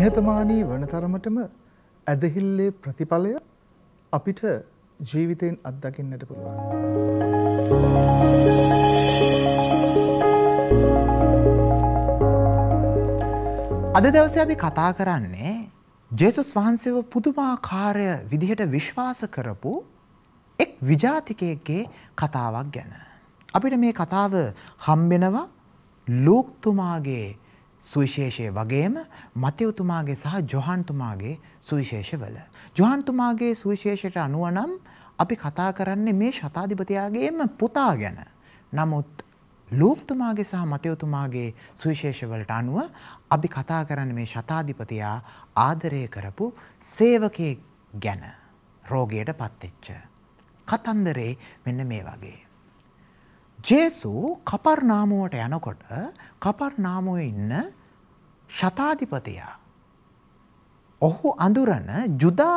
නිහතමානී වන තරමටම ඇදහිල්ලේ ප්‍රතිඵලය අපිට ජීවිතයෙන් අත්දකින්නට පුළුවන්. අද දවස අපි කතා කරන්නේ ජෙසුස් වහන්සේව පුදුමාකාරය විදිහට විශ්වාස කරපු එක් විජාතිකයගේ කතාවක් ගැන. අපිට මේ කතාව හම්බෙනවා ලූක්තුමාගේ සුවිශේෂය වගේම මතයුතුමාගේ සහ ජොහන්තුමාගේ සුවිශේෂවල. ජොහන්තුමාගේ සුවිශේෂයට අනුවනම් අපි කතා කරන්නේ මේ ශතාධිපතියාගේම පුතා ගැන. නමුත් ලූප්තුමාගේ සහ මතයුතුමාගේ සුවිශේෂවලට අනුව අපි කතා කරන්න මේ ශතාධිපතියා ආදරය කරපු සේවකය ගැන රෝගයට පත්තිච්ච. කතන්දරේ මෙන්න මේ වගේ. ජේසු කපර්නාමුවට යනකොට කපර්නාමුව ඉන්න ශතාධිපතියා. ඔහු අඳුරන ජුදා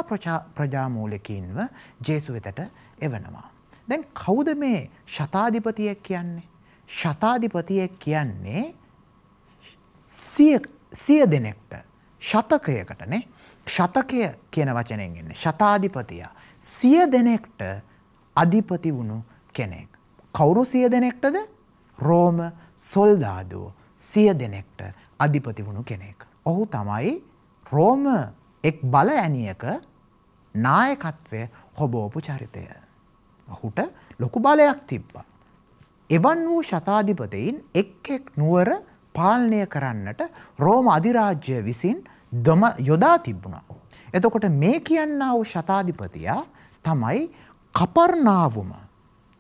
ප්‍රජාමූලකින්ව ජේසු වෙතට එවනවා. දැන් කෞද මේ ශතාධිපතියක් කියන්නේ. ශතාධිපතියක් කියන්නේ සිය දෙනෙක්ට ශතකයකටනේ ශතකය කියන වචනෙන් එන්න ශතාධිපතියා සිය දෙනෙක්ට අධිපති වුණු කෙනෙක්. කවුරු සිය දෙනෙක්ටද රෝම සොල්දාදුව සිය දෙනෙක්ට අධිපති වුණු කෙනෙක්. ඔහු තමයි රෝම එක් බල ඇනියක නායකත්වය හොබෝපු චරිතය. ඔහුට ලොකු බලයක් තිබ්බා. එවන් වූ ශතාධිපතයින් එක් එක් නුවර පාලනය කරන්නට රෝම අධිරාජ්‍ය විසින් දොම යොදා තිබ්බුණා. එතකොට මේ කියන්නා වූ ශතාධිපතියා තමයි කපර්ණාවුම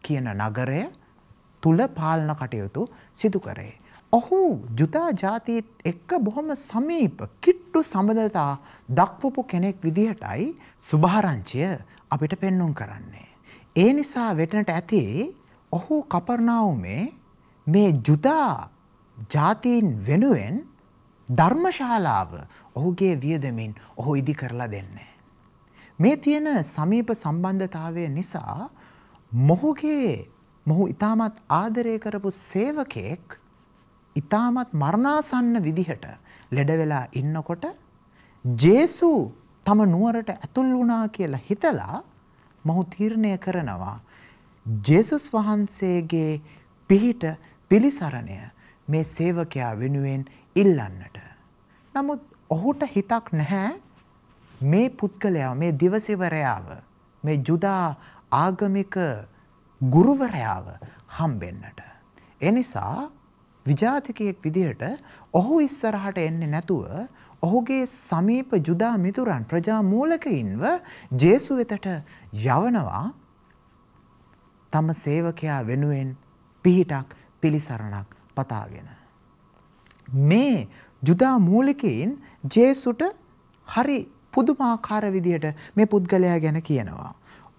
කියන නගරය තුල පාලන කටයුතු සිදු කරේ. ඔහු ජුදා ජාතිත් එක්ක බොහොම සමීප කිට්ටු සබඳතා දක්වපු කෙනෙක් විදිහටයි සුභාරංචිය අපිට පෙන්නුම් කරන්නේ. ඒ නිසා වෙටනට ඇති ඔහු කපරණාවුමේ මේ ජුදා ජාතීන් වෙනුවෙන් ධර්මශාලාව ඔහුගේ වියදමින් ඔහු ඉදි කරලා දෙන්නේ. මේ තියෙන සමීප සම්බන්ධතාවය නිසා මොහුගේ මොහු ඉතාමත් ආදරය කරපු සේවකයෙක් ඉතාමත් මරණාසන්න විදිහට ලෙඩවෙලා ඉන්නකොට ජේසු තම නුවරට ඇතුල් වුණා කියලා හිතලා මොහු තීරණය කරනවා ජේසුස් වහන්සේගේ පිහිට පිළිසරණය මේ සේවකයා වෙනුවෙන් ඉල්ලන්නට. නමුත් ඔහුට හිතක් නැහැ මේ පුද්ගලයා මේ දිවසිවරයාව මේ ජුදා ආගමික ගුරුවරයාව හම්බෙන්නට. එනිසා විජාතිකයෙක් විදිහට ඔහු ඉස්සරහට එන්නේ නැතුව ඔහුගේ සමීප ජුදා මිතුරන් ප්‍රජා මූලකයින්ව ජේසු වෙතට යවනවා තම සේවකයා වෙනුවෙන් පිහිටක් පිළිසරණක් පතාගෙන. මේ ජුදා මූලිකයින් ජේසුට හරි පුදුමාකාර විදියට මේ පුද්ගලයා ගැන කියනවා.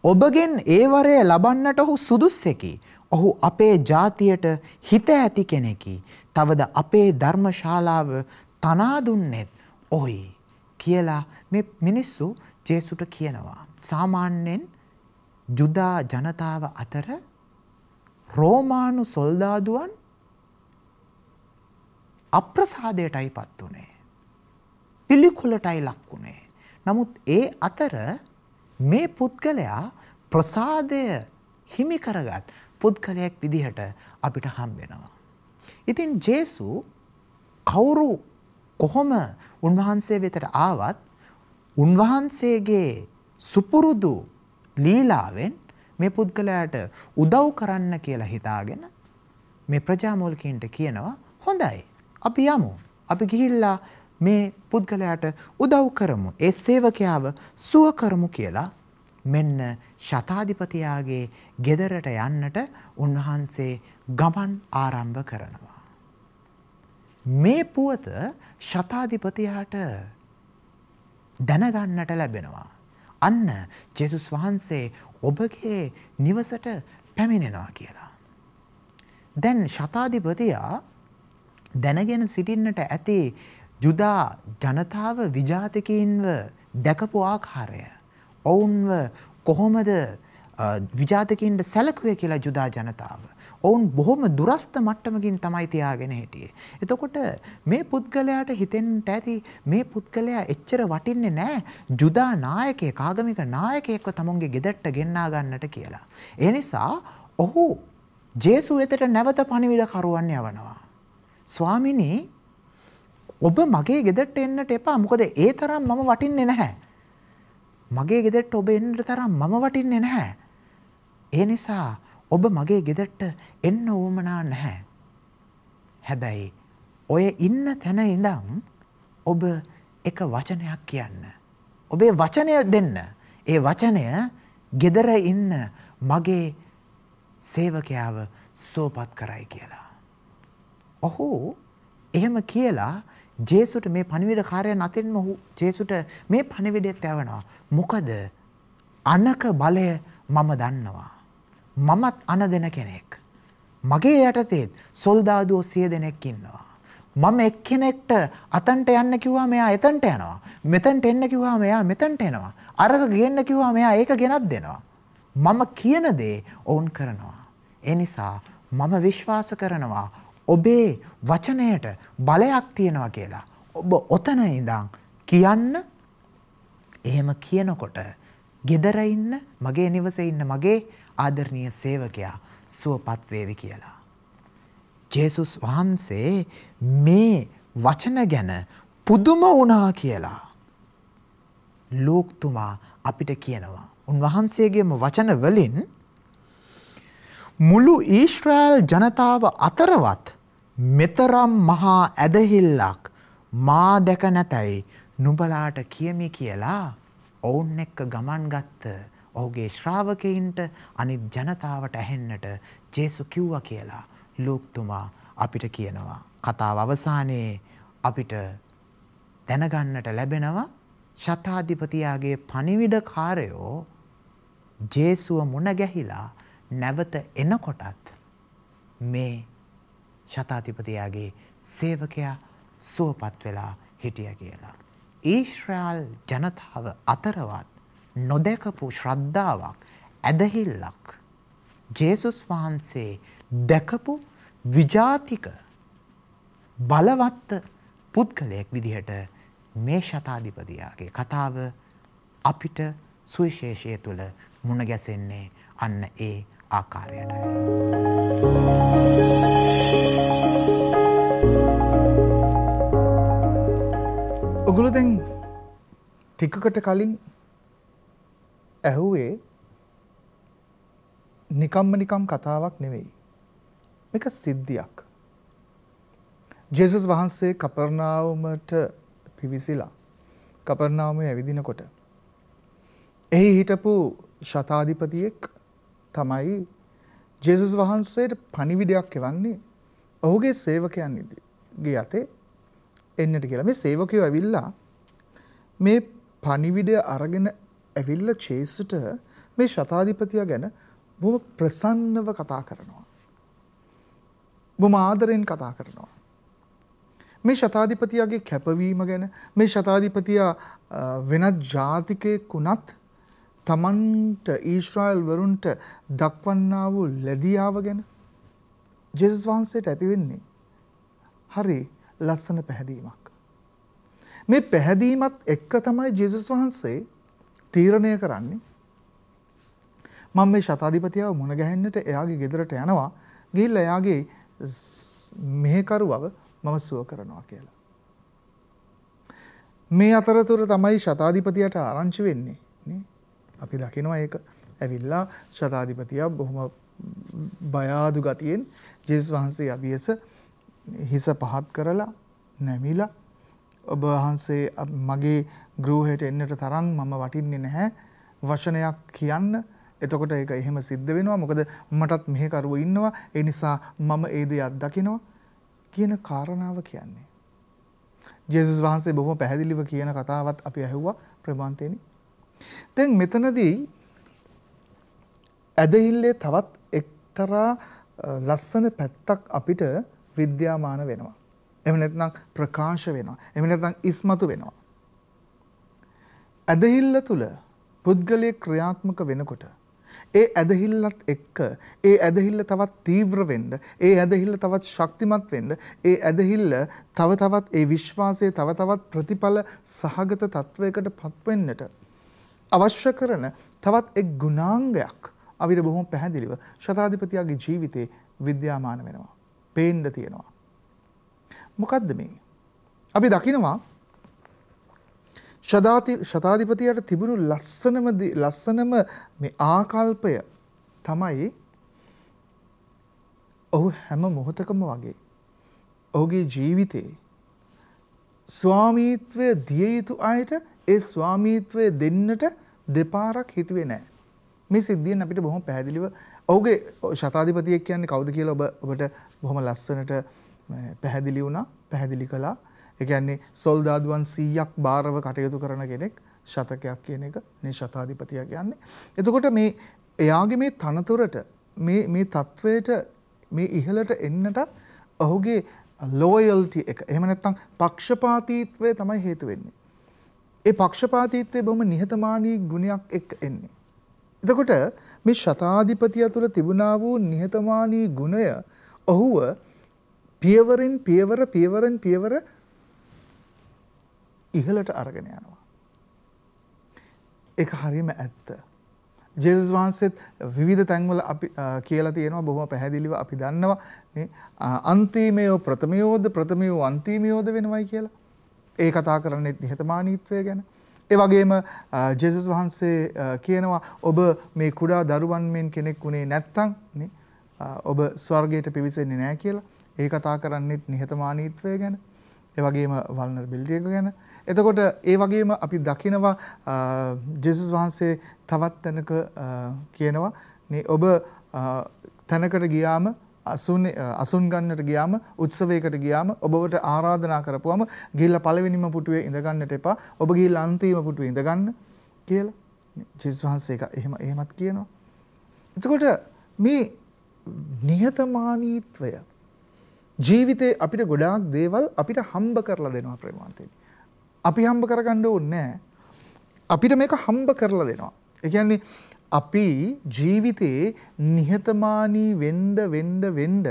ඔබගෙන් ඒ වරය ලබන්නට ඔහු සුදුස්සෙකි. ඔහු අපේ ජාතියට හිත ඇති කෙනෙකි. තවද අපේ ධර්මශාලාව තනා දුන්නෙත් ඔහි කියලා මේ මිනිස්සු ජේසුට කියනවා. සාමාන්‍යයෙන් ජුදා ජනතාව අතර රෝමානු සොල්දාදුවන් අප්‍රසාදයටයි පත් වනේ. පිළිකුලටයි ලක් වුණේ. නමුත් ඒ අතර මේ පුද්ගලයා ප්‍රසාදය හිමි කරගත් පුද්ගලයෙක් විදිහට අපිට හම් වෙනවා. ඉතින් ජේසු කවුරු කොහොම උන්වහන්සේ වෙතට ආවත් උන්වහන්සේගේ සුපුරුදු ලීලාවෙන් මේ පුද්ගලයාට උදව් කරන්න කියලා හිතාගෙන මේ ප්‍රජාමූල්කීන්ට කියනවා හොඳයි අපි යමු අපි ගිහිල්ලා මේ පුද්ගලයාට උදව් කරමු. ඒ සේවකයාව සුව කරමු කියලා මෙන්න ශතාධිපතියාගේ ගෙදරට යන්නට උන්වහන්සේ ගමන් ආරම්භ කරනවා. මේ පුවත ශතාධිපතියාට දැනගන්නට ලැබෙනවා. අන්න ජෙසුස් වහන්සේ ඔබගේ නිවසට පැමිණෙනවා කියලා. දැන් ශතාධිපතියා දැනගෙන සිටින්නට ඇති ජුදා ජනතාව විජාතකයින්ව දැකපු ආකාරය. ඔවුන්ව කොහොමද විජාතකින්ට සැලකුවේ කියලා ජුදා ජනතාව. ඔවුන් බොහොම දුරස්ත මට්ටමකින් තමයි තියාගෙන හිටියේ. එතකොට මේ පුද්ගලයාට හිතෙන්ට ඇති මේ පුද්ගලයා එච්චර වටින්නේ නෑ ජුදා නායකය කාගමික නායකයෙක්ව තමුන්ගේ ගෙදට්ට ගෙන්නා ගන්නට කියලා. ඒ නිසා ඔහු ජේසු වෙතට නැවත පණිවිඩ කරුවන් යවනවා. ස්වාමිනී ඔබ මගේ ගෙදරට එන්නට එපා මොකද ඒ තරම් මම වටින්නේ නැහැ. මගේ ගෙදරට ඔබ එන්නට තරම් මම වටින්නේ නැහැ. ඒ නිසා ඔබ මගේ ගෙදරට එන්න ඕමනා නැහැ. හැබැයි ඔය ඉන්න තැන ඉඳම් ඔබ එක වචනයක් කියන්න. ඔබේ වචනය දෙන්න. ඒ වචනය ගෙදර ඉන්න මගේ සේවකයාව සෝපත් කරයි කියලා. ඔහු එහෙම කියලා ජේසුට මේ පණිවිඩ කාර්යයන් අතරින්ම ඔහු ජේසුට මේ පණිවිඩය තැවනවා. මොකද අනක බලය මම දන්නවා. මමත් අන දෙන කෙනෙක්. මගේ යටතේත් සොල්දාදුවෝ සිය දෙනෙක් ඉන්නවා. මම එක්කෙනෙක්ට අතන්ට යන්න කිව්වා මෙයා එතන්ට යනවා. මෙතන්ට එන්න කිව්වා මෙයා මෙතන්ට එනවා. අරක ගෙන්න කිව්වා මෙයා ඒක ගෙනත් දෙනවා. මම කියන දේ ඔවුන් කරනවා. එනිසා මම විශ්වාස කරනවා ඔබේ වචනයට බලයක් තියෙනවා කියලා. ඔබ ඔතන ඉඳං කියන්න එහෙම කියනකොට ගෙදර ඉන්න මගේ නිවසේ ඉන්න මගේ ආදරණීය සේවකයා සුවපත් වේවි කියලා. ජේසුස් වහන්සේ මේ වචන ගැන පුදුම වුණා කියලා ලෝක්තුමා අපිට කියනවා. උන්වහන්සේගේම වචන වලින් මුළු ඊශ්‍රායල් ජනතාව අතරවත් මෙතරම් මහා ඇදහිල්ලක් මා දැක නැතැයි නුබලාට කියමි කියලා ඔවුන් එක්ක ගමන් ගත්ත ඔහුගේ ශ්‍රාවකයින්ට අනිත් ජනතාවට ඇහෙන්නට ජේසු කිව්ව කියලා ලූක්තුමා අපිට කියනවා. කතාව අවසානයේ අපිට දැනගන්නට ලැබෙනවා ශතාධිපතියාගේ පනිවිඩ කාරයෝ ජේසුව මුණ ගැහිලා නැවත එනකොටත් මේ ශතාධිපතියාගේ සේවකයා සුවපත් වෙලා හිටිය කියලා. ඊශ්‍රායල් ජනතාව අතරවත් නොදැකපු ශ්‍රද්ධාවක් ඇදහිල්ලක් ජේසුස් වහන්සේ දැකපු විජාතික බලවත්ත පුද්ගලයෙක් විදිහට මේ ශතාධිපතියාගේ කතාව අපිට සුවිශේෂය තුළ මුණ ගැසෙන්නේ අන්න ඒ ආකාරයටයි. ටිකකට කලින් ඇහුවේ නිකම්ම නිකම් කතාවක් නෙවෙයි. මේක සිද්ධියක්. ජෙසුස් වහන්සේ කපර්ණාවමට පිවිසිලා කපර්ණාවමේ ඇවිදිනකොට එහි හිටපු ශතාධිපතියෙක් තමයි ජෙසුස් වහන්සේට පණිවිඩයක් එවන්නේ ඔහුගේ සේවකයන් ගේ අතේ එන්නට කියලා. මේ සේවකයෝ ඇවිල්ලා මේ පණිවිඩය අරගෙන ඇවිල්ල චේසට මේ ශතාධිපතිය ගැන බොම ප්‍රසන්නව කතා කරනවා. බොම ආදරයෙන් කතා කරනවා. මේ ශතාධිපතියාගේ කැපවීම ගැන මේ ශතාධිපතියා වෙනත් ජාතිකයකුණත් තමන්ට ඊශ්‍රායිල් වරුන්ට දක්වන්නා වූ ලැදියාව ගැන ජෙසස් වහන්සේට ඇතිවෙන්නේ හරි ලස්සන පැහැදීමක්. මේ පැහැදීමත් එක්ක තමයි ජේසුස් වහන්සේ තීරණය කරන්නේ මම මේ ශතාධිපතියව මුණ ගැහෙන්නට එයාගේ ගෙදරට යනවා ගිහිල්ලා එයාගේ මෙහෙකරුවව මම සුව කරනවා කියලා. මේ අතරතුර තමයි ශතාධිපතියට ආරංචි වෙන්නේ නේ. අපි දකිනවා ඒක. ඇවිල්ලා ශතාධිපතියා බොහොම බයාදු ගතියෙන් ජේසුස් වහන්සේ අභියස හිස පහත් කරලා නැමිලා ඔබ වහන්සේ මගේ ගෘහයට එන්නට තරම් මම වටින්නේ නැහැ වචනයක් කියන්න එතකොට ඒක එහෙම සිද්ධ වෙනවා මොකද මටත් මෙහෙකරුව ඉන්නවා ඒ නිසා මම ඒ දේ අත්දකිනවා කියන කාරණාව කියන්නේ. ජේසුස් වහන්සේ බොහොම පැහැදිලිව කියන කතාවත් අපි ඇහුවා ප්‍රබන්තේනි. දැන් මෙතනදී ඇදහිල්ලේ තවත් එක්තරා ලස්සන පැත්තක් අපිට විද්‍යාමාන වෙනවා. එහෙම නැත්නම් ප්‍රකාශ වෙනවා. එහෙම නැත්නම් ඉස්මතු වෙනවා. ඇදහිල්ල තුල පුද්ගලයේ ක්‍රියාත්මක වෙනකොට ඒ ඇදහිල්ලත් එක්ක ඒ ඇදහිල්ල තවත් තීව්‍ර වෙන්න ඒ ඇදහිල්ල තවත් ශක්තිමත් වෙන්න ඒ ඇදහිල්ල තව තවත් ඒ විශ්වාසය තව තවත් ප්‍රතිඵල සහගත තත්වයකට පත්වෙන්නට අවශ්‍ය කරන තවත් එක් ගුණාංගයක් අපිට බොහොම පැහැදිලිව ශතාධිපතියාගේ ජීවිතේ විද්‍යාමාන වෙනවා පේන්න තියෙනවා මොකක්ද මේ? අපි දකිනවා ශදාති ශතාධිපතියට තිබුණු ලස්සනම ලස්සනම මේ ආකල්පය තමයි ඔහු හැම මොහොතකම වගේ ඔහුගේ ජීවිතේ ස්වාමීත්වය දිය යුතු අයට ඒ ස්වාමීත්වය දෙන්නට දෙපාරක් හිතුවේ නෑ. මේ සිද්ධියෙන් අපිට බොහොම පැහැදිලිව ඔහුගේ ශතාධිපතියෙක් කියන්නේ කවුද කියලා ඔබ ඔබට බොහොම ලස්සනට පැහැදිලි වුණා පැහැදිලි කළා ඒ කියන්නේ සොල්දාදුවන් 100ක් බාරව කටයුතු කරන කෙනෙක් ශතකයක් කියන එක මේ ශතාධිපතියා කියන්නේ. එතකොට මේ එයාගේ මේ තනතුරට මේ මේ තත්වයට මේ ඉහළට එන්නට ඔහුගේ ලෝයල්ටි එක එහෙම නැත්නම් පක්ෂපාතීත්වය තමයි හේතු වෙන්නේ. ඒ පක්ෂපාතීත්වය බොහොම නිහතමානී ගුණයක් එක්ක එන්නේ. එතකොට මේ ශතාධිපතිය තුළ තිබුණා වූ නිහතමානී ගුණය ඔහුව පියවරෙන් පියවර පියවරෙන් පියවර ඉහළට අරගෙන යනවා. ඒක හරියම ඇත්ත. ජේසුස් වහන්සේත් විවිධ තැන්වල අපි කියලා තියෙනවා බොහොම පැහැදිලිව අපි දන්නවා මේ අන්තිමයෝ ප්‍රථමයෝද ප්‍රථමයෝ අන්තිමයෝද වෙනවයි කියලා. ඒ කතා කරන්නේ නිහතමානීත්වය ගැන. ඒ වගේම ජේසුස් වහන්සේ කියනවා ඔබ මේ කුඩා දරුවන් මෙන් කෙනෙක් වුණේ නැත්තම් නේ ඔබ ස්වර්ගයට පිවිසෙන්නේ නැහැ කියලා. ඒ කතා කරන්නේත් නිහතමානීත්වය ගැන ඒ වගේම vulnerability එක ගැන. එතකොට ඒ වගේම අපි දකිනවා ජේසුස් වහන්සේ තවත් තැනක කියනවා මේ ඔබ තැනකට ගියාම අසුන් අසුන් ගන්නට ගියාම උත්සවයකට ගියාම ඔබවට ආරාධනා කරපුවම ගිහිල්ලා පළවෙනිම පුටුවේ ඉඳ ගන්නට එපා. ඔබ ගිහිල්ලා අන්තිම පුටුවේ ඉඳ ගන්න කියලා. ජේසුස් වහන්සේ ඒක එහෙම එහෙමත් කියනවා. එතකොට මේ නිහතමානීත්වය ජීවිතේ අපිට ගොඩාක් දේවල් අපිට හම්බ කරලා දෙනවා ප්‍රේමාන්තයෙන්. අපි හම්බ කරගන්න ඕනේ අපිට මේක හම්බ කරලා දෙනවා. ඒ කියන්නේ අපි ජීවිතේ නිහතමානී වෙන්න වෙන්න වෙන්න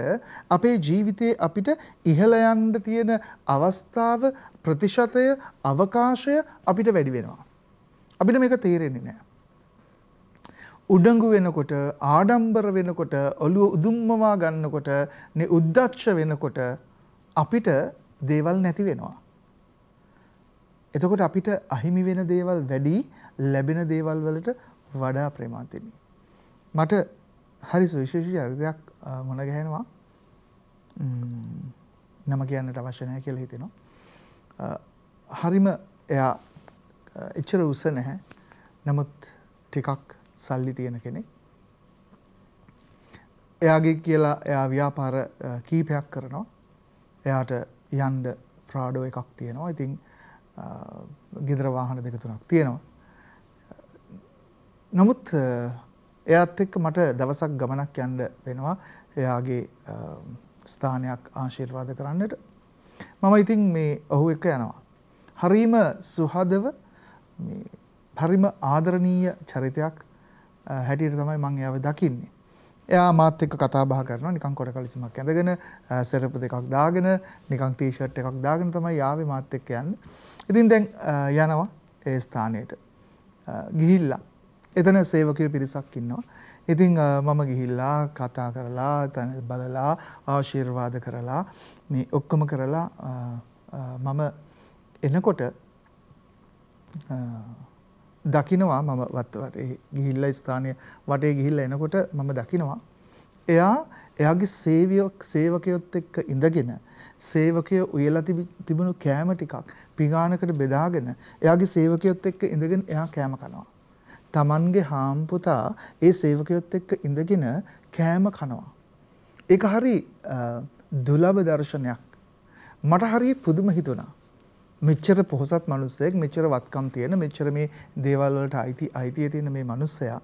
අපේ ජීවිතේ අපිට ඉහළ යන්න තියෙන අවස්ථාව ප්‍රතිශතය අවකාශය අපිට වැඩි වෙනවා. අපිට මේක තේරෙන්නේ නැහැ. උඩඟු වෙනකොට ආඩම්බර වෙනකොට ඔළුව උදුම්මවා ගන්නකොට නේ උද්දච්ච වෙනකොට අපිට දේවල් නැති වෙනවා. එතකොට අපිට අහිමි වෙන දේවල් වැඩි ලැබෙන දේවල් වලට වඩා ප්‍රේමවත් වෙන්නේ. මට හරි සුවිශේෂී අර්ථයක් මොන ගහනවා. නම කියන්නට අවශ්‍ය නැහැ කියලා හිතෙනවා. හරිම එයා එච්චර උස නැහැ. නමුත් ටිකක් සල්ලි තියෙන කෙනෙක්. එයාගේ කියලා එයා ව්‍යාපාර කීපයක් කරනවා. එයාට යන්ඩ ප්‍රාඩෝ එකක් තියෙනවා. ඉතින් ගෙදර වාහන දෙක තුනක් තියෙනවා. නමුත් එයත් එක්ක මට දවසක් ගමනක් යන්න වෙනවා. එයාගේ ස්ථානයක් ආශිර්වාද කරන්නට. මම ඉතින් මේ ඔහු එක යනවා. හරීම සුහදව හරිම ආදරණීය චරිතයක් හැටියට තමයි මං එයාව දකින්නේ. එයා මාත් එක්ක කතා බහ කරනවා නිකන් කොට කලිසමක් ඇඳගෙන සරප දෙකක් දාගෙන නිකන් ටී-ෂර්ට් එකක් දාගෙන තමයි යාවේ මාත් එක්ක යන්නේ. ඉතින් දැන් යනවා ඒ ස්ථානයට. ගිහිල්ලා. එතන සේවකයෝ පිරිසක් ඉන්නවා. ඉතින් මම ගිහිල්ලා කතා කරලා තන බලලා ආශිර්වාද කරලා මේ ඔක්කොම කරලා මම එනකොට දකිනවා මම වටේ ගිහිල්ලා ස්ථානය වටේ ගිහිල්ලා එනකොට මම දකිනවා එයා එයාගේ සේවියක් සේවකයොත් එක්ක ඉඳගෙන සේවකය උයලා තිබුණු කෑම ටිකක් පිඟානකට බෙදාගෙන එයාගේ සේවකයොත් එක්ක ඉඳගෙන එයා කෑම කනවා. Tamanගේ හාම්පුතා ඒ සේවකයොත් එක්ක ඉඳගෙන කෑම කනවා. ඒක හරි දුලබ දර්ශනයක්. මට හරි පුදුම හිතුණා. මෙච්චර පොහොසත් මනුස්සයෙක් මෙච්චර වත්කම් තියෙන මෙච්චර මේ දේවල් වලට අයිති අයිතිය තියෙන මේ මනුස්සයා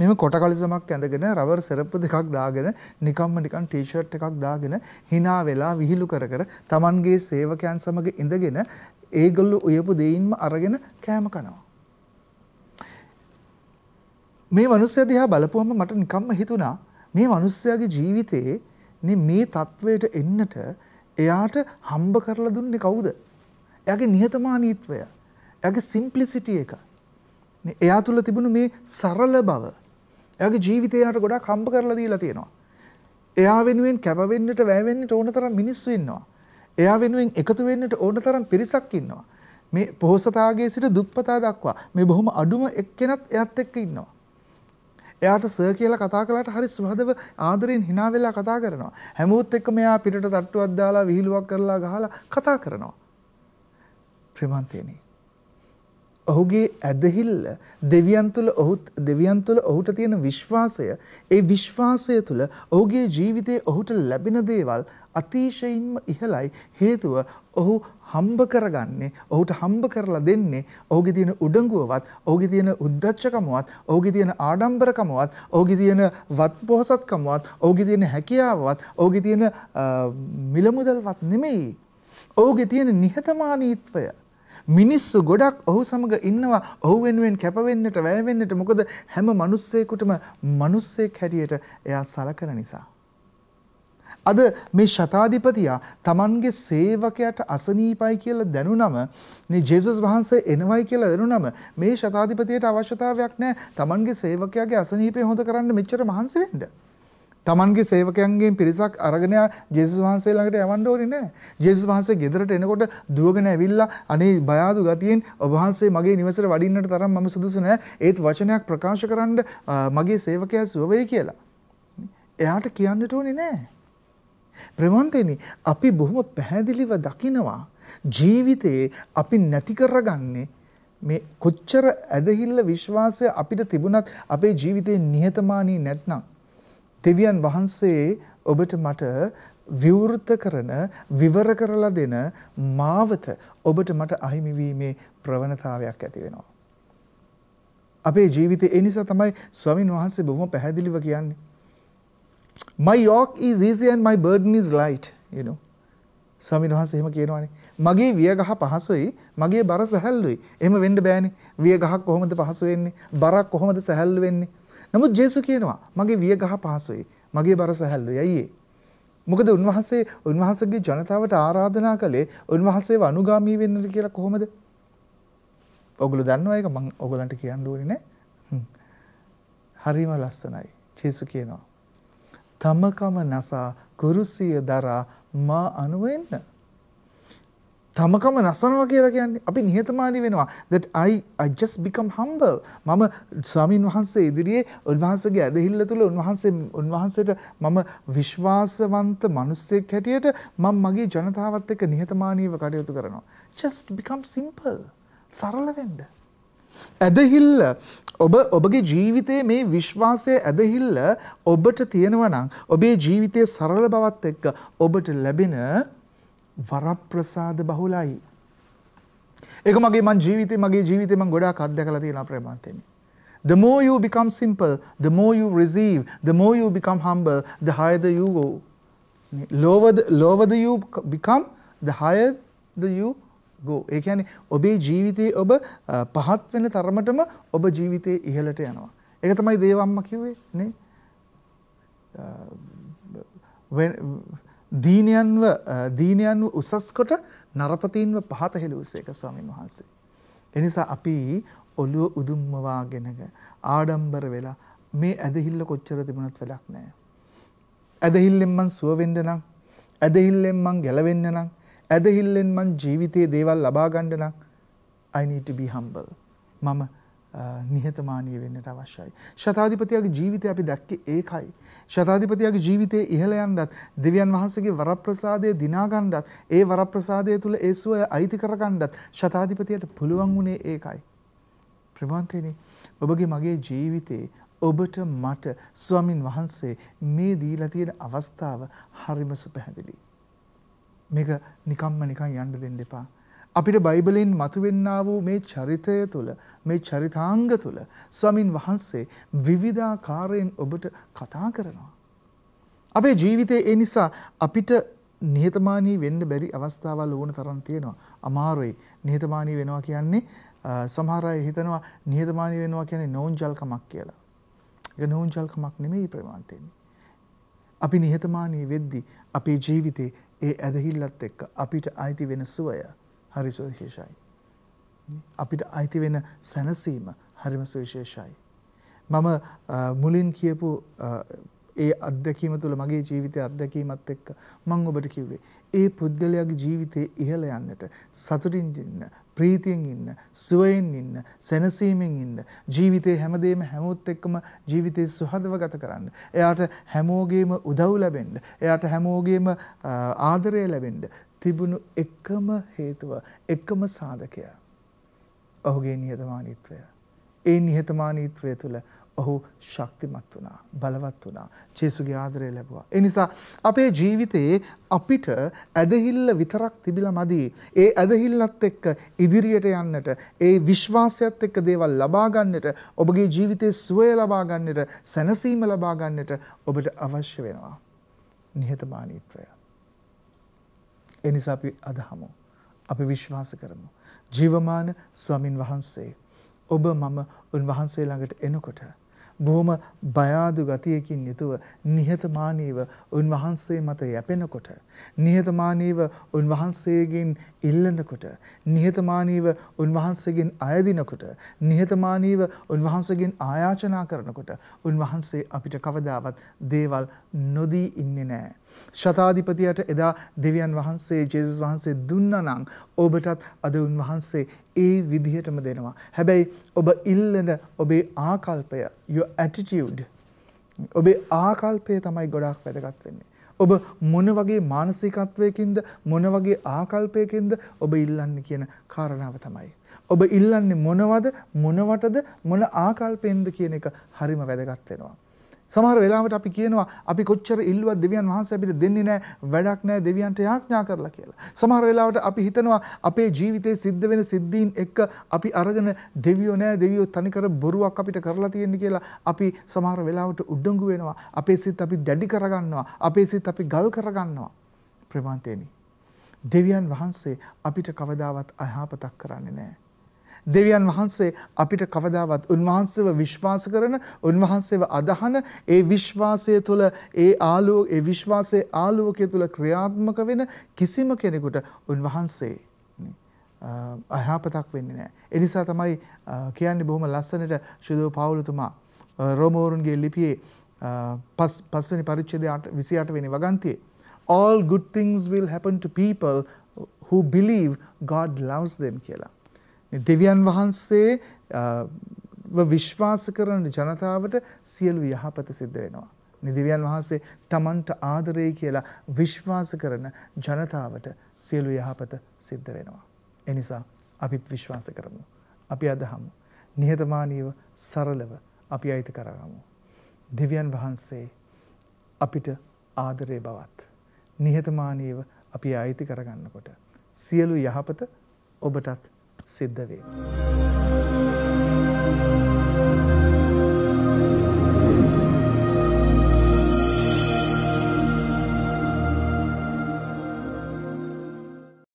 මෙහෙම කොටකලිසමක් ඇඳගෙන රවර් සරප්පු දෙකක් දාගෙන නිකම්ම නිකන් ටී-ෂර්ට් එකක් දාගෙන hina වෙලා විහිළු කර කර Tamanගේ සේවකයන් සමග ඉඳගෙන ඒගොල්ලෝ උයපු දෙයින්ම අරගෙන කෑම කනවා මේ මනුස්සයා දිහා බලපුවම මට නිකම්ම හිතුණා මේ මනුස්සයාගේ ජීවිතයේ මේ තත්වයට එන්නට එයාට හම්බ කරලා දුන්නේ කවුද එයාගේ නිහතමානීත්වය එයාගේ සිම්ප්ලිසිටි එක එයා තුළ තිබුණු මේ සරල බව එයාගේ ජීවිතය යට ගොඩක් හම්බ කරලා දීලා තියෙනවා එයා වෙනුවෙන් කැප වෙන්නට වැය වෙන්නට ඕන තරම් මිනිස්සු ඉන්නවා එයා වෙනුවෙන් එකතු වෙන්නට ඕන තරම් පිරිසක් ඉන්නවා මේ පොහොසතාගේ සිට දුප්පතා දක්වා මේ බොහොම අඩුම එක්කෙනත් එයත් එක්ක ඉන්නවා එයාට සර් කියලා කතා කළාට හරි සුහදව ආදරෙන් hina වෙලා කතා කරනවා. හැමෝත් එක්ක මෙයා පිටට තට්ටුවක් දාලා විහිළුවක් කරලා ගහලා කතා කරනවා. ශ්‍රීමන්තයනි. ඔහුගේ ඇදහිල්ල දෙවියන් තුළ ඔහුත් දෙවියන් තුළ ඔහුට තියෙන විශ්වාසය ඒ විශ්වාසය තුළ ඔහුගේ ජීවිතයේ ඔහුට ලැබෙන දේවල් අතිශයින්ම ඉහළයි හේතුව ඔහු හම්බ කරගන්නේ ඔහුට හම්බ කරලා දෙන්නේ ඔහුගේ තියෙන උඩඟුවවත් ඔහුගේ තියෙන උද්දච්චකමවත් ඔහුගේ තියෙන ආඩම්බරකමවත් ඔහුගේ තියෙන වත්පොහසත්කමවත් ඔහුගේ තියෙන හැකියාවවත් ඔහුගේ තියෙන මිලමුදල්වත් නෙමෙයි ඔහුගේ තියෙන නිහතමානීත්වය මිනිස්සු ගොඩක් ඔහු සමග ඉන්නවා ඔහු වෙනුවෙන් කැප වෙන්නට වැය වෙන්නට මොකද හැම මිනිස්සෙකුටම මිනිස්සෙක් හැටියට එයා සලකන නිසා අද මේ ශතාධිපතියා තමන්ගේ සේවකයට අසනීපයි කියලා දැනුනම මේ ජේසුස් වහන්සේ එනවයි කියලා දැනුනම මේ ශතාධිපතියට අවශ්‍යතාවයක් නැහැ තමන්ගේ සේවකයාගේ අසනීපය හොඳ කරන්න මෙච්චර මහන්සි වෙන්න. තමන්ගේ සේවකයන්ගෙන් පිරිසක් අරගෙන ජේසුස් වහන්සේ ළඟට යවන්න ඕනේ නෑ. ජේසුස් වහන්සේ ගෙදරට එනකොට දුවගෙන ඇවිල්ලා අනේ බය ආදු ගතියෙන් ඔබ වහන්සේ මගේ නිවසට වඩින්නට තරම් මම සුදුසු නෑ. ඒත් වචනයක් ප්‍රකාශ කරන්න මගේ සේවකයා සුව වෙයි කියලා. එයාට කියන්නට ඕනේ නෑ. ප්‍රවන්තෙනි අපි බොහොම පැහැදිලිව දකිනවා ජීවිතයේ අපි නැති කරගන්නේ මේ කොච්චර ඇදහිල්ල විශ්වාසය අපිට තිබුණත් අපේ ජීවිතේ නිහතමානී නැත්නම් දෙවියන් වහන්සේ ඔබට මට විවෘත කරන විවර කරලා දෙන මාවත ඔබට මට අහිමි වීමේ ප්‍රවණතාවයක් ඇති වෙනවා. අපේ ජීවිතේ ඒ නිසා තමයි ස්වාමින් වහන්සේ බොහොම පැහැදිලිව කියන්නේ. My yoke is easy and my burden is light, you know. ස්වාමීන් වහන්සේ එහෙම කියනවානේ. මගේ වියගහ පහසුයි, මගේ බර සැහැල්ලුයි. එහෙම වෙන්න බෑනේ. වියගහක් කොහොමද පහසු වෙන්නේ? බරක් කොහොමද සැහැල්ලු වෙන්නේ? නමුත් ජේසු කියනවා මගේ විය ගහ පහසුයි. මගේ බර සැහැල්ලුයි. අයියේ. මොකද උන්වහන්සේ උන්වහන්සේගේ ජනතාවට ආරාධනා කළේ උන්වහන්සේව අනුගාමී වෙන්නට කියලා කොහොමද? ඔගොල්ලෝ දන්නවා ඒක මම ඔයගලන්ට කියන්න ඕනේ නෑ. හරිම ලස්සනයි. ජේසු කියනවා. තමකම නසා කුරුසිය දරා මා අනුවෙන්න. තමකම නසනවා කියලා කියන්නේ අපි නිහතමානී වෙනවා that i i just become humble මම ස්වාමීන් වහන්සේ ඉදිරියේ උන්වහන්සේගේ ඇදහිල්ල තුළ උන්වහන්සේ උන්වහන්සේට මම විශ්වාසවන්ත මිනිසෙක් හැටියට මම මගේ ජනතාවත් එක්ක නිහතමානීව කටයුතු කරනවා just become simple සරල වෙන්න ඇදහිල්ල ඔබ ඔබගේ ජීවිතයේ මේ විශ්වාසය ඇදහිල්ල ඔබට තියෙනවා නම් ඔබේ ජීවිතයේ සරල බවත් එක්ක ඔබට ලැබෙන වරප්‍රසාද බහුලයි. ඒක මගේ මං ජීවිතේ මගේ ජීවිතේ මං ගොඩාක් අත්දැකලා තියෙන අප්‍රමාන්තයෙන්. The more you become simple, the more you receive, the more you become humble, the higher the you go. Lower the, lower the you become, the higher the you go. ඒ කියන්නේ ඔබේ ජීවිතේ ඔබ පහත් වෙන තරමටම ඔබ ජීවිතේ ඉහළට යනවා. ඒක තමයි දේවම්ම කිව්වේ නේ. when දීනයන්ව දීනයන්ව උසස්කොට නරපතීන්ව පහත හෙළුවසේක ස්වාමීන් වහන්සේ. එනිසා අපි ඔළුව උදුම්මවාගෙනග ආඩම්බර වෙලා මේ ඇදහිල්ල කොච්චර තිබුණත් වැඩක් නෑ. ඇදහිල්ලෙන් මං සුවවෙන්න නම් ඇදහිල්ලෙන් මං ගැලවෙන්න නම් ඇදහිල්ලෙන් මං ජීවිතයේ දේවල් ලබා ගන්න නම් I need to be humble. මම නිහතමානී වෙන්නට අවශ්‍යයි. ශතාධිපතියගේ ජීවිතය අපි දැක්කේ ඒකයි. ශතාධිපතියගේ ජීවිතයේ ඉහළ යන්නත් දෙවියන් වහන්සේගේ වරප්‍රසාදය දිනාගන්නත් ඒ වරප්‍රසාදය තුල ඒ සුවය අයිති කරගන්නත් ශතාධිපතියට පුළුවන් වුණේ ඒකයි. ප්‍රවන්තේනි ඔබගේ මගේ ජීවිතේ ඔබට මට ස්වාමින් වහන්සේ මේ දීලා තියෙන අවස්ථාව හරිම සුපැහැදිලි. මේක නිකම්ම නිකන් යන්න දෙන්න එපා. අපිට බයිබලෙන් මතුවෙන්නා වූ මේ චරිතය තුළ මේ චරිතාංග තුළ ස්වාමින් වහන්සේ විවිධාකාරයෙන් ඔබට කතා කරනවා. අපේ ජීවිතයේ ඒ නිසා අපිට නිහතමානී වෙන්න බැරි අවස්ථාවල් ඕන තරම් තියෙනවා. අමාරුයි. නිහතමානී වෙනවා කියන්නේ සමහර අය හිතනවා නිහතමානී වෙනවා කියන්නේ නෝන්ජල්කමක් කියලා. ඒක නෝන්ජල්කමක් නෙමෙයි ප්‍රමාන්තෙන්නේ. අපි නිහතමානී වෙද්දී අපේ ජීවිතේ ඒ ඇදහිල්ලත් එක්ක අපිට අයිති වෙන සුවය හරි සුවිශේෂයි. අපිට අයිති වෙන සැනසීම හරිම සුවිශේෂයි. මම මුලින් කියපු ඒ අත්දැකීම තුළ මගේ ජීවිතය අත්දැකීමත් එක්ක මං ඔබට කිව්වේ. ඒ පුද්ගලයාගේ ජීවිතය ඉහළ යන්නට සතුටින් ඉන්න ප්‍රීතියෙන් ඉන්න සුවයෙන් ඉන්න සැනසීමෙන් ඉන්න ජීවිතේ හැමදේම හැමොත් එක්කම ජීවිතේ සුහදව ගත කරන්න එයාට හැමෝගේම උදව් ලැබෙන්න එයාට හැමෝගේම ආදරය ලැබෙන්න තිබුණු එකම හේතුව එකම සාධකය ඔහුගේ නිහතමානීත්වය ඒ නිහතමානීත්වය තුළ ඔහු ශක්තිමත් වුණා බලවත් වුණා ජේසුගේ ආදරය ලැබුවා. ඒ නිසා අපේ ජීවිතයේ අපිට ඇදහිල්ල විතරක් තිබිලා මදි. ඒ ඇදහිල්ලත් එක්ක ඉදිරියට යන්නට, ඒ විශ්වාසයත් එක්ක දේවල් ලබා ගන්නට, ඔබගේ ජීවිතයේ සුවය ලබා ගන්නට, සැනසීම ලබා ගන්නට ඔබට අවශ්‍ය වෙනවා. නිහතමානීත්වය. ඒ නිසා අපි අදහමු. අපි විශ්වාස කරමු. ජීවමාන ස්වාමින් වහන්සේ ඔබ මම උන්වහන්සේ ළඟට එනකොට බොහොම බයාදු ගතියකින් යුතුව නිහතමානීව උන්වහන්සේ මත යැපෙනකොට නිහතමානීව උන්වහන්සේගෙන් ඉල්ලනකොට නිහතමානීව උන්වහන්සේගෙන් අයදිනකොට නිහතමානීව උන්වහන්සේගෙන් ආයාචනා කරනකොට උන්වහන්සේ අපිට කවදාවත් දේවල් නොදී ඉන්නේ නැහැ ශතාධිපතියට එදා දෙවියන් වහන්සේ ජේසුස් වහන්සේ දුන්නා නම් ඔබටත් අද උන්වහන්සේ ඒ විදිහටම දෙනවා. හැබැයි ඔබ ඉල්ලන ඔබේ ආකල්පය your attitude ඔබේ ආකල්පය තමයි ගොඩාක් වැදගත් වෙන්නේ. ඔබ මොන වගේ මානසිකත්වයකින්ද මොන වගේ ආකල්පයකින්ද ඔබ ඉල්ලන්නේ කියන කාරණාව තමයි. ඔබ ඉල්ලන්නේ මොනවද මොනවටද මොන ආකල්පෙන්ද කියන එක හරිම වැදගත් වෙනවා. සමහර වෙලාවට අපි කියනවා අපි කොච්චර ඉල්ලුවත් දෙවියන් වහන්සේ අපිට දෙන්නේ නැහැ වැඩක් නැහැ දෙවියන්ට යාඥා කරලා කියලා. සමහර වෙලාවට අපි හිතනවා අපේ ජීවිතේ සිද්ධ වෙන සිද්ධීන් එක්ක අපි අරගෙන දෙවියෝ නැහැ දෙවියෝ තනිකර බොරුවක් අපිට කරලා තියෙන්නේ කියලා අපි සමහර වෙලාවට උඩඟු වෙනවා. අපේ සිත් අපි දැඩි කරගන්නවා. අපේ සිත් අපි ගල් කරගන්නවා. ප්‍රමාන්තේනි. දෙවියන් වහන්සේ අපිට කවදාවත් අයහපතක් කරන්නේ නැහැ. දෙවියන් වහන්සේ අපිට කවදාවත් උන්වහන්සේව විශ්වාස කරන උන්වහන්සේව අදහන ඒ විශ්වාසය තුළ ඒ ආලෝක ඒ විශ්වාසයේ ආලෝකය තුළ ක්‍රියාත්මක වෙන කිසිම කෙනෙකුට උන්වහන්සේ අයහපතක් වෙන්නේ නැහැ. ඒ නිසා තමයි කියන්නේ බොහොම ලස්සනට ශිදෝ පාවුලතුමා රෝමෝරුන්ගේ ලිපියේ පස් පස්වෙනි පරිච්ඡේදය 28 වෙනි වගන්තියේ all good things will happen to people who believe God loves them කියලා. දෙවියන් වහන්සේ විශ්වාස කරන ජනතාවට සියලු යහපත සිද්ධ වෙනවා. නිදිවියන් වහන්සේ තමන්ට ආදරේ කියලා විශ්වාස කරන ජනතාවට සියලු යහපත සිද්ධ වෙනවා. එනිසා අපිත් විශ්වාස කරමු. අපි අදහමු. නිහතමානීව සරලව අපි අයිති කරගමු. දෙවියන් වහන්සේ අපිට ආදරේ බවත් නිහතමානීව අපි අයිති කරගන්නකොට සියලු යහපත ඔබටත් ಸಿದ್ಧವೇ